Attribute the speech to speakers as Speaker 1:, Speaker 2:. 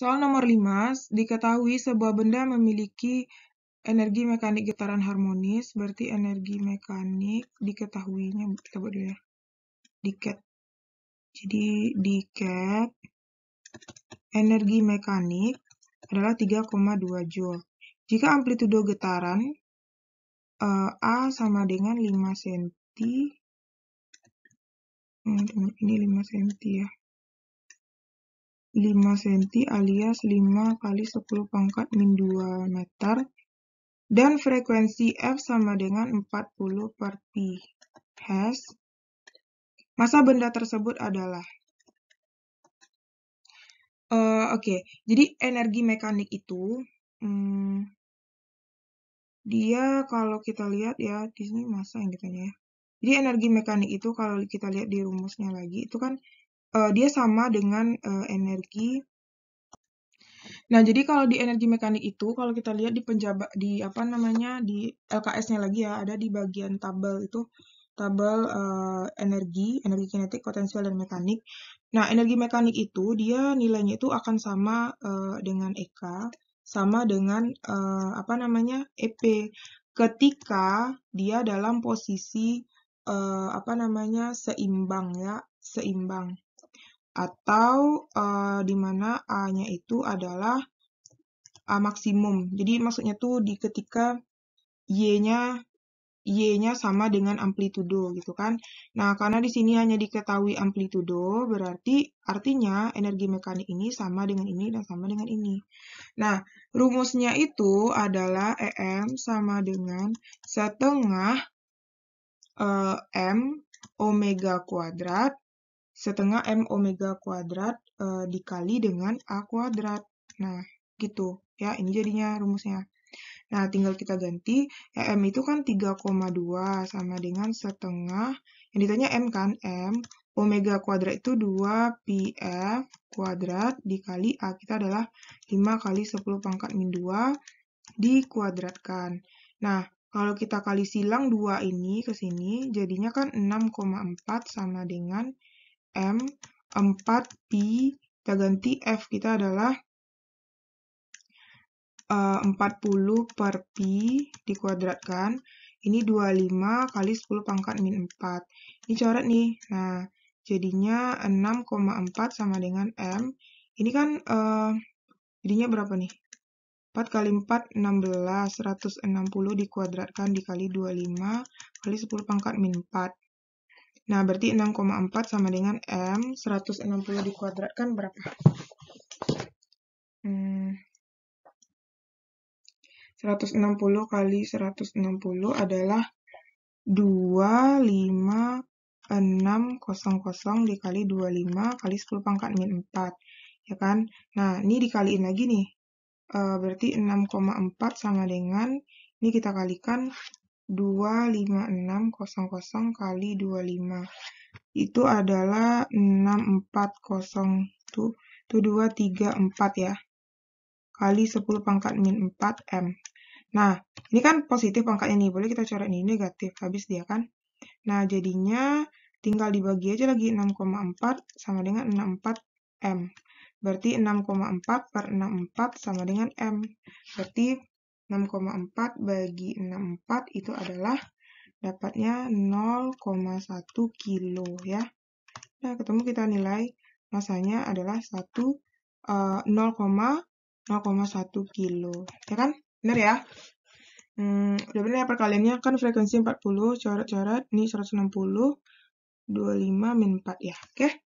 Speaker 1: Soal nomor 5, diketahui sebuah benda memiliki energi mekanik getaran harmonis, berarti energi mekanik diketahuinya, kita buat dulu ya, diket. Jadi diket energi mekanik adalah 3,2 Joule. Jika amplitudo getaran uh, A sama dengan 5 cm, hmm, ini 5 cm ya, 5 cm alias 5 kali 10 pangkat min 2 meter dan frekuensi F sama dengan 40 per pi hash. Masa benda tersebut adalah Uh, Oke, okay. jadi energi mekanik itu hmm, dia kalau kita lihat ya di sini masa yang ditanya ya. Jadi energi mekanik itu kalau kita lihat di rumusnya lagi itu kan uh, dia sama dengan uh, energi Nah, jadi kalau di energi mekanik itu, kalau kita lihat di penjabat di apa namanya di LKS-nya lagi ya, ada di bagian tabel itu tabel uh, energi, energi kinetik, potensial dan mekanik. Nah, energi mekanik itu dia nilainya itu akan sama uh, dengan EK, sama dengan uh, apa namanya EP ketika dia dalam posisi uh, apa namanya seimbang ya, seimbang atau uh, di mana A-nya itu adalah A maksimum. Jadi maksudnya tuh di ketika Y-nya Y-nya sama dengan amplitudo gitu kan. Nah, karena di sini hanya diketahui amplitudo, berarti artinya energi mekanik ini sama dengan ini dan sama dengan ini. Nah, rumusnya itu adalah EM sama dengan setengah e, M omega kuadrat setengah m omega kuadrat e, dikali dengan a kuadrat. Nah, gitu ya, ini jadinya rumusnya. Nah, tinggal kita ganti ya, m itu kan 3,2 sama dengan setengah yang ditanya m kan m omega kuadrat itu 2 pi f e kuadrat dikali a kita adalah 5 kali 10 pangkat min 2 dikuadratkan. Nah, kalau kita kali silang 2 ini ke sini, jadinya kan 6,4 sama dengan M 4 P, kita ganti F kita adalah eh, uh, 40 per P dikuadratkan ini 25 kali 10 pangkat min 4 ini coret nih nah jadinya 6,4 sama dengan M ini kan uh, jadinya berapa nih 4 kali 4, 16. 160 dikuadratkan dikali 25 kali 10 pangkat min 4. Nah, berarti 6,4 sama dengan M. 160 dikuadratkan berapa? Hmm, 160 kali 160 adalah 25600 dikali 25 kali 10 pangkat min 4. Ya kan? Nah, ini dikaliin lagi nih. Eh, berarti 6,4 sama dengan, ini kita kalikan 25600 kali 25 itu adalah 640 tuh tuh ya kali 10 pangkat min 4 M. Nah, ini kan positif pangkatnya nih. Boleh kita coret ini negatif. Habis dia kan. Nah, jadinya tinggal dibagi aja lagi 6,4 sama dengan 64 M. Berarti 6,4 per 64 sama dengan M. Berarti 6,4 bagi 64 itu adalah dapatnya 0,1 kilo ya. Nah, ketemu kita nilai masanya adalah 1 uh, 0,01 kilo. Ya kan? Benar ya? Hmm, udah benar ya perkaliannya kan frekuensi 40, coret-coret, ini 160, 25 min 4 ya. Oke? Okay?